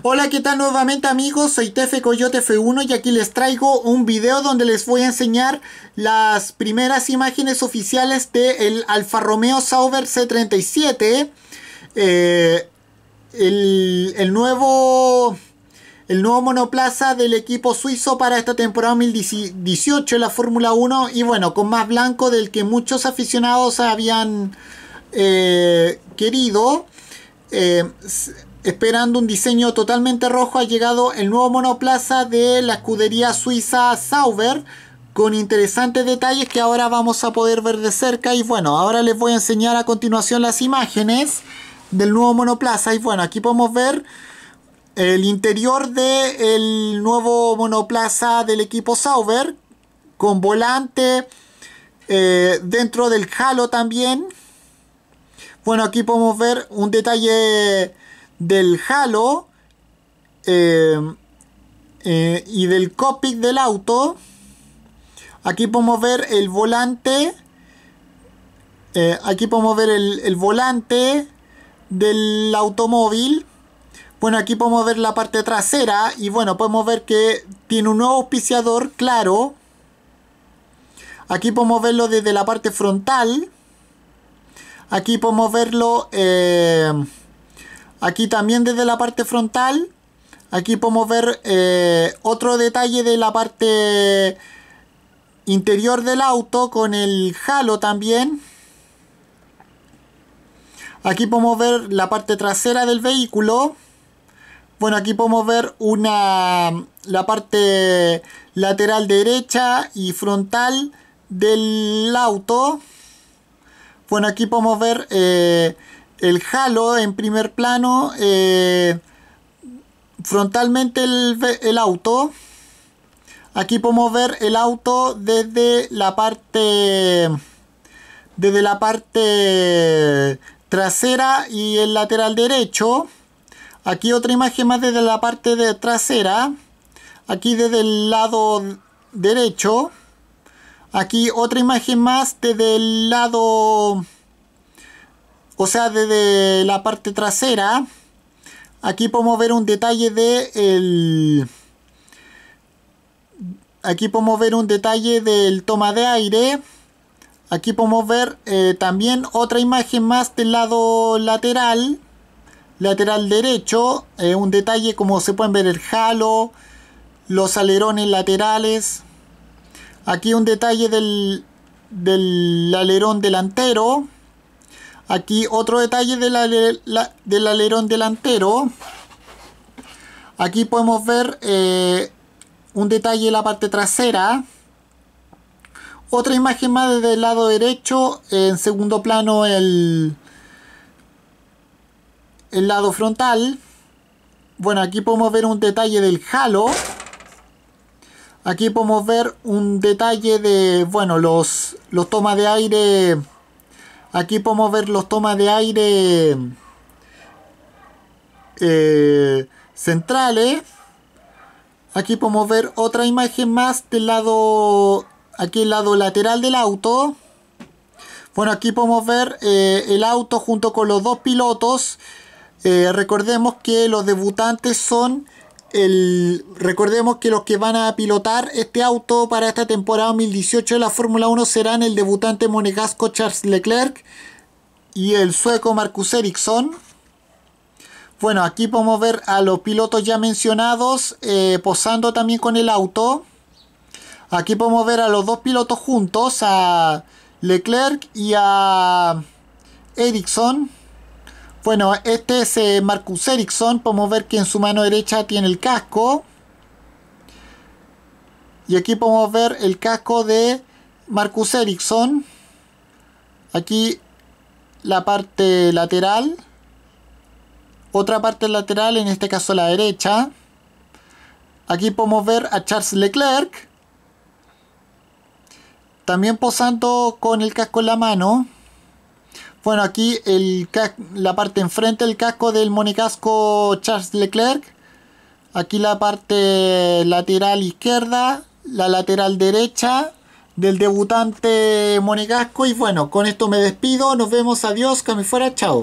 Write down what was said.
Hola, ¿qué tal nuevamente amigos? Soy Tefe Coyote F1 y aquí les traigo un video donde les voy a enseñar las primeras imágenes oficiales del el Alfa Romeo Sauber C37. Eh, el, nuevo... El nuevo monoplaza del equipo suizo para esta temporada 2018 en la Fórmula 1 y bueno, con más blanco del que muchos aficionados habían eh, querido. Eh, Esperando un diseño totalmente rojo ha llegado el nuevo monoplaza de la escudería suiza Sauber con interesantes detalles que ahora vamos a poder ver de cerca y bueno, ahora les voy a enseñar a continuación las imágenes del nuevo monoplaza y bueno, aquí podemos ver el interior del el nuevo monoplaza del equipo Sauber con volante eh, dentro del halo también bueno aquí podemos ver un detalle del halo eh, eh, y del cockpit del auto. Aquí podemos ver el volante. Eh, aquí podemos ver el, volante del automóvil. Bueno, aquí podemos ver la parte trasera. Y bueno, podemos ver que tiene un nuevo auspiciador, claro. Aquí podemos verlo desde la parte frontal. Aquí podemos verlo... Aquí también desde la parte frontal. Aquí podemos ver eh, otro detalle de la parte interior del auto con el halo también. Aquí podemos ver la parte trasera del vehículo. Bueno, aquí podemos ver una, la parte lateral derecha y frontal del auto. Bueno, aquí podemos ver eh, el halo en primer plano, eh, frontalmente el, auto. Aquí podemos ver el auto desde la parte desde la parte trasera y el lateral derecho. Aquí otra imagen más desde la parte de trasera. Aquí desde el lado derecho. Aquí otra imagen más desde el lado o sea desde la parte trasera aquí podemos ver un detalle de el aquí podemos ver un detalle del toma de aire aquí podemos ver eh, también otra imagen más del lado lateral lateral derecho eh, un detalle como se pueden ver el halo los alerones laterales aquí un detalle del, del alerón delantero Aquí otro detalle del, alerón delantero. Aquí podemos ver eh, un detalle en la parte trasera. Otra imagen más desde el lado derecho. En segundo plano el, el lado frontal. Bueno, aquí podemos ver un detalle del halo. Aquí podemos ver un detalle de, bueno, los, los tomas de aire Aquí podemos ver los tomas de aire eh, centrales. Aquí podemos ver otra imagen más del lado, aquí el lado lateral del auto. Bueno, aquí podemos ver eh, el auto junto con los dos pilotos. Eh, recordemos que los debutantes son el, recordemos que los que van a pilotar este auto para esta temporada 2018 de la Fórmula 1 serán el debutante monegasco Charles Leclerc y el sueco Marcus Ericsson. Bueno, aquí podemos ver a los pilotos ya mencionados eh, posando también con el auto. Aquí podemos ver a los dos pilotos juntos, a Leclerc y a Ericsson. Bueno, este es eh, Marcus Ericsson. Podemos ver que en su mano derecha tiene el casco. Y aquí podemos ver el casco de Marcus Ericsson. Aquí la parte lateral. Otra parte lateral, en este caso la derecha. Aquí podemos ver a Charles Leclerc. También posando con el casco en la mano. Bueno, aquí el la parte enfrente el casco del Monegasco Charles Leclerc. Aquí la parte lateral izquierda, la lateral derecha del debutante Monegasco. Y bueno, con esto me despido. Nos vemos. Adiós. fuera, Chao.